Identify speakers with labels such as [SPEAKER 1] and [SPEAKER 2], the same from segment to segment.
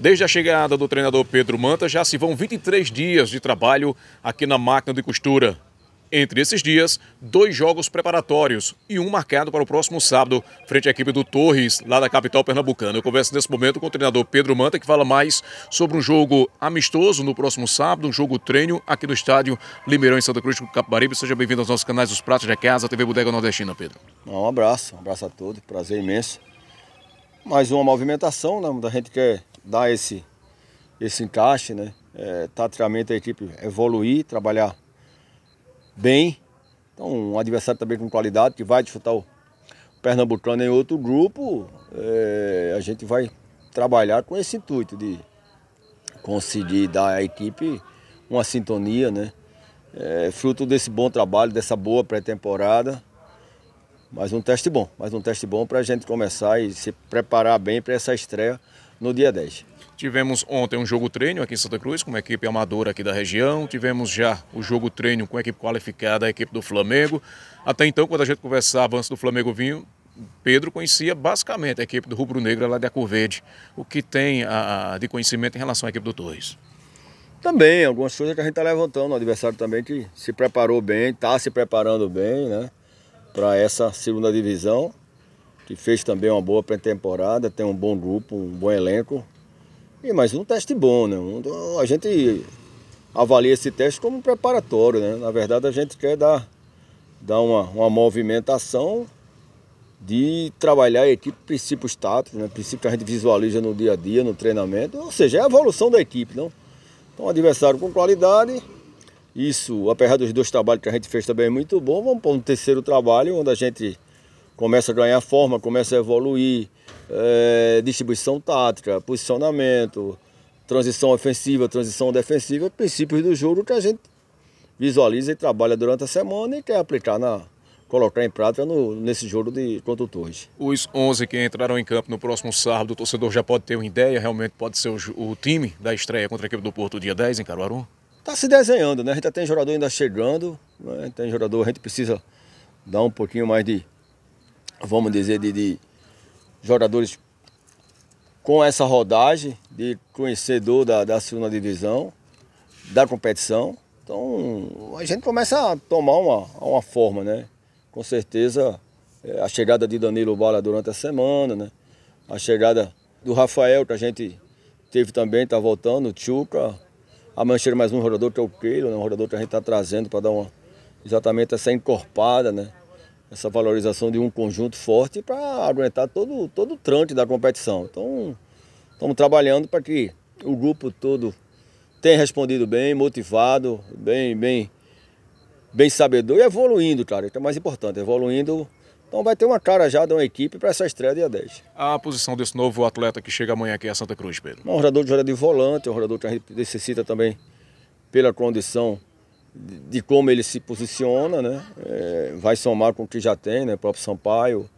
[SPEAKER 1] Desde a chegada do treinador Pedro Manta, já se vão 23 dias de trabalho aqui na máquina de costura. Entre esses dias, dois jogos preparatórios e um marcado para o próximo sábado, frente à equipe do Torres, lá da capital pernambucana. Eu converso nesse momento com o treinador Pedro Manta, que fala mais sobre um jogo amistoso no próximo sábado, um jogo treino aqui no estádio Limeirão, em Santa Cruz, Capibaribe. Seja bem-vindo aos nossos canais Os Pratos da Casa, TV Bodega Nordestina, Pedro.
[SPEAKER 2] Um abraço, um abraço a todos, prazer imenso. Mais uma movimentação, né? A gente quer dar esse, esse encaixe, né? É, taticamente a equipe evoluir, trabalhar bem. Então, um adversário também com qualidade, que vai disputar o Pernambucano em outro grupo, é, a gente vai trabalhar com esse intuito de conseguir dar à equipe uma sintonia, né? É, fruto desse bom trabalho, dessa boa pré-temporada. Mais um teste bom, mais um teste bom para a gente começar e se preparar bem para essa estreia no dia 10.
[SPEAKER 1] Tivemos ontem um jogo treino aqui em Santa Cruz com uma equipe amadora aqui da região. Tivemos já o jogo treino com a equipe qualificada, a equipe do Flamengo. Até então, quando a gente conversava antes do Flamengo vinho. Pedro conhecia basicamente a equipe do Rubro Negro lá de Acurvede. O que tem a, de conhecimento em relação à equipe do Torres?
[SPEAKER 2] Também, algumas coisas que a gente está levantando. O adversário também que se preparou bem, está se preparando bem né, para essa segunda divisão que fez também uma boa pré-temporada, tem um bom grupo, um bom elenco. E mais um teste bom, né? A gente avalia esse teste como um preparatório, né? Na verdade, a gente quer dar, dar uma, uma movimentação de trabalhar a equipe, princípios táticos, né? princípios que a gente visualiza no dia a dia, no treinamento, ou seja, é a evolução da equipe, não? Então, adversário com qualidade, isso, apesar dos dois trabalhos que a gente fez também é muito bom, vamos para um terceiro trabalho, onde a gente começa a ganhar forma, começa a evoluir. É, distribuição tática, posicionamento, transição ofensiva, transição defensiva, princípios do jogo que a gente visualiza e trabalha durante a semana e quer aplicar na, colocar em prática no, nesse jogo de contra o Torres.
[SPEAKER 1] Os 11 que entraram em campo no próximo sábado, o torcedor já pode ter uma ideia, realmente pode ser o, o time da estreia contra a equipe do Porto dia 10 em Caruaru?
[SPEAKER 2] Está se desenhando, né? A gente já tem jogador ainda chegando, né? tem jogador, a gente precisa dar um pouquinho mais de vamos dizer, de, de jogadores com essa rodagem de conhecedor da, da segunda divisão, da competição. Então a gente começa a tomar uma, uma forma, né? Com certeza é, a chegada de Danilo Bala durante a semana, né? A chegada do Rafael, que a gente teve também, está voltando, o Tchuca, a Mancheira mais um jogador que é o Keilo, né? um jogador que a gente está trazendo para dar uma, exatamente essa encorpada, né? essa valorização de um conjunto forte para aguentar todo, todo o trante da competição. Então, estamos trabalhando para que o grupo todo tenha respondido bem, motivado, bem, bem, bem sabedor e evoluindo, cara. Isso é mais importante, evoluindo. Então vai ter uma cara já de uma equipe para essa estreia dia 10.
[SPEAKER 1] A posição desse novo atleta que chega amanhã aqui é a Santa Cruz, Pedro?
[SPEAKER 2] É um jogador de joga de volante, é um jogador que a gente necessita também pela condição de como ele se posiciona, né? É, vai somar com o que já tem, né? O próprio Sampaio,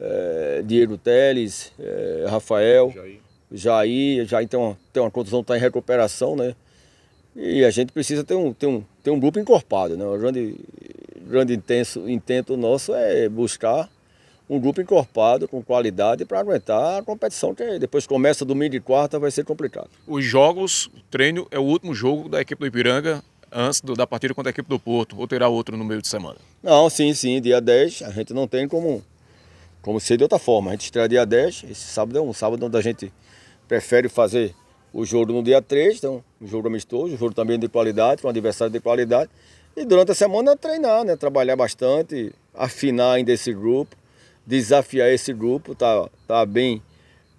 [SPEAKER 2] é, Diego Teles, é, Rafael, Jair. Jair, Jair tem uma, tem uma contusão que está em recuperação, né? E a gente precisa ter um, ter um, ter um grupo encorpado, né? O grande, grande intenso, intento nosso é buscar um grupo encorpado, com qualidade, para aguentar a competição, que depois começa domingo e quarta, vai ser complicado.
[SPEAKER 1] Os jogos, treino é o último jogo da equipe do Ipiranga antes do, da partida contra a equipe do Porto, ou terá outro no meio de semana?
[SPEAKER 2] Não, sim, sim, dia 10 a gente não tem como, como ser de outra forma. A gente estreia dia 10, esse sábado é um sábado onde a gente prefere fazer o jogo no dia 3, então um jogo amistoso, um jogo também de qualidade, com um adversário de qualidade. E durante a semana treinar, né? Trabalhar bastante, afinar ainda esse grupo, desafiar esse grupo, tá, tá bem,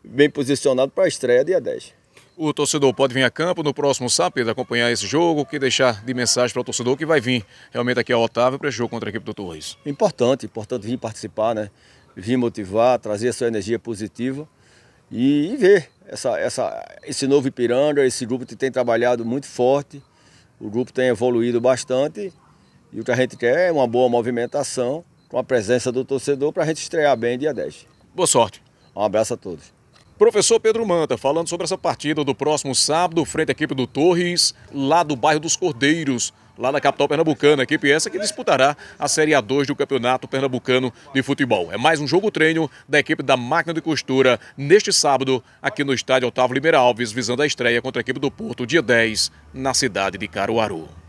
[SPEAKER 2] bem posicionado para a estreia dia 10.
[SPEAKER 1] O torcedor pode vir a campo no próximo sábado acompanhar esse jogo. O que deixar de mensagem para o torcedor que vai vir realmente aqui ao Otávio para esse jogo contra a equipe do Torres? Importante, importante vir participar, né?
[SPEAKER 2] Vir motivar, trazer a sua energia positiva e, e ver essa, essa, esse novo Ipiranga, esse grupo que tem trabalhado muito forte, o grupo tem evoluído bastante e o que a gente quer é uma boa movimentação com a presença do torcedor para a gente estrear
[SPEAKER 1] bem dia 10. Boa sorte. Um abraço a todos. Professor Pedro Manta, falando sobre essa partida do próximo sábado, frente à equipe do Torres, lá do bairro dos Cordeiros, lá na capital pernambucana, equipe essa que disputará a Série A2 do Campeonato Pernambucano de Futebol. É mais um jogo treino da equipe da Máquina de Costura neste sábado, aqui no estádio Otávio Limeira Alves, visando a estreia contra a equipe do Porto, dia 10, na cidade de Caruaru.